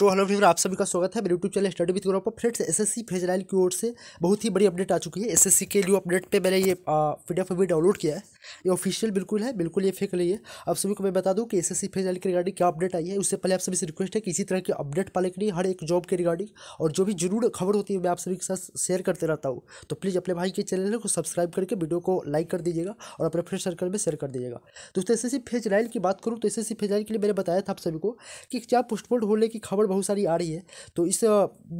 So hello फिर आप सभी का स्वागत है मेरे YouTube channel study with S friends SSC फेजलाइल की ओर से बहुत ही बड़ी अपडेट आ चुकी है एसएससी के लिए अपडेट पे मैंने ये पीडीएफ भी डाउनलोड किया है ये ऑफिशियल बिल्कुल है बिल्कुल ये फेक नहीं है आप सभी को मैं बता दूँ कि फेज फेजलाइल के रिगार्डिंग क्या अपडेट आई है उससे पहले आप सभी से रिक्वेस्ट है कि इसी तरह की अपडेट पाने के लिए हर एक जॉब के रिगार्डिंग और जो भी जरूर खबर होती है मैं आप सभी के साथ शेयर करते रहता हूँ तो प्लीज़ अपने भाई के चैनल को सब्सक्राइब करके वीडियो को लाइक कर दीजिएगा और अपने फ्रेंड सर्कल में शेयर कर दीजिएगा दोस्तों एस एस की बात करूँ तो एस एस के लिए मैंने बताया था आप सभी को कि क्या पोस्टपोर्ड होने की खबर बहुत सारी आ रही है तो इस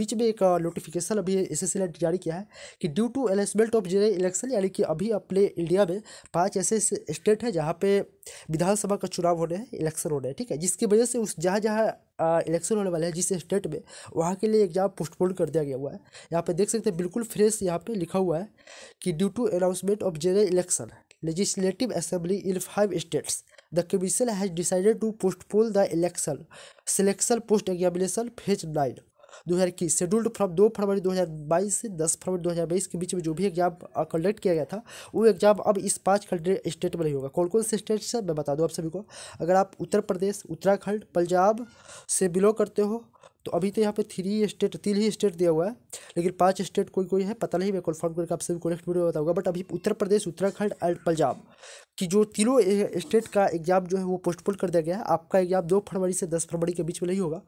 बीच में एक नोटिफिकेशन अभी एस एस जारी किया है कि ड्यू टू एलेसमेंट ऑफ जनरल इलेक्शन यानी कि अभी अपने इंडिया में पाँच ऐसे स्टेट हैं जहाँ पे विधानसभा का चुनाव होने हैं इलेक्शन होने हैं ठीक है जिसकी वजह से उस जहाँ जहाँ इलेक्शन होने वाले हैं जिस स्टेट में वहाँ के लिए एग्जाम पोस्टपोन कर दिया गया हुआ है यहाँ पे देख सकते हैं बिल्कुल फ्रेश यहाँ पे लिखा हुआ है कि due to announcement of general election Legislative Assembly in five states. The Commission has decided to postpone the election. Selection post examination phase nine दो हज़ार इक्कीस शेड्यूल्ड फ्रॉम दो फरवरी दो बाईस से दस फरवरी दो हज़ार बाईस के बीच में जो भी एग्जाम कंडक्ट uh, किया गया था वो एग्जाम अब इस पांच कंट्री स्टेट में नहीं होगा कौन कौन से स्टेट से मैं बता दूँ आप सभी को अगर आप उत्तर प्रदेश उत्तराखंड पंजाब से बिलोंग करते हो तो अभी तो यहाँ पे थ्री स्टेट तीन ही स्टेट दिया हुआ है लेकिन पांच स्टेट कोई कोई है पता नहीं मैं कन्फर्म करके आपसे को नेक्स्ट वीडियो बताऊंगा बट अभी उत्तर प्रदेश उत्तराखंड एंड पंजाब कि जो तीनों स्टेट का एग्ज़ाम जो है वो पोस्टपोन कर दिया गया है आपका एग्ज़ाम दो फरवरी से दस फरवरी के बीच में नहीं होगा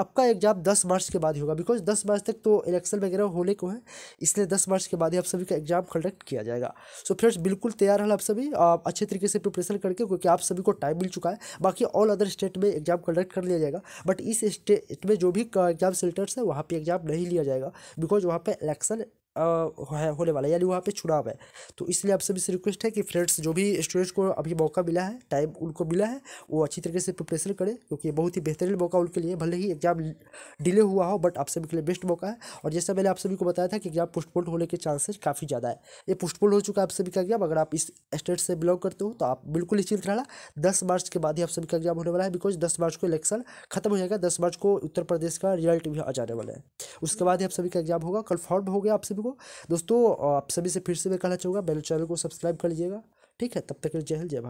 आपका एग्ज़ाम दस मार्च के बाद ही होगा बिकॉज दस मार्च तक तो इलेक्शन वगैरह होने को है इसलिए दस मार्च के बाद ही आप सभी का एग्ज़ाम कंडक्ट किया जाएगा सो फ्रेंड्स बिल्कुल तैयार है आप सभी आप अच्छे तरीके से प्रिपरेशन करके क्योंकि आप सभी को टाइम मिल चुका है बाकी ऑल अदर स्टेट में एग्ज़ाम कंडक्ट कर लिया जाएगा बट इस स्टेट में जो भी एग्ज़ाम सेंटर्स है वहाँ पर एग्ज़ाम नहीं लिया जाएगा बिकॉज वहाँ पर इलेक्शन है होने वाला है यानी वहाँ पे चुनाव है तो इसलिए आप सभी से रिक्वेस्ट है कि फ्रेंड्स जो भी स्टूडेंट्स को अभी मौका मिला है टाइम उनको मिला है वो अच्छी तरीके से प्रिपरेशन करें क्योंकि ये बहुत ही बेहतरीन मौका उनके लिए भले ही एग्जाम डिले हुआ हो बट आप सभी के लिए बेस्ट मौका है और जैसा मैंने आप सभी को बताया था कि एग्जाम पोस्टपोन होने के चांसेस काफ़ी ज़्यादा है ये पोस्टपोन हो चुका है आप सभी का एग्जाम अगर आप इस स्टेट से बिलोंग करते हो तो आप बिल्कुल निश्चित रहना दस मार्च के बाद ही आप सभी का एग्जाम होने वाला है बिकॉज दस मार्च को इलेक्शन खत्म हो जाएगा दस मार्च को उत्तर प्रदेश का रिजल्ट भी आ जाने वाला है उसके बाद ही आप सभी का एग्जाम होगा कन्फर्म हो गया आप सभी वीडियो को दोस्तों आप सभी से फिर से मैं कहना चाहूँगा मेरे चैनल को सब्सक्राइब कर लीजिएगा ठीक है तब तक के लिए जय हिंद जय भारत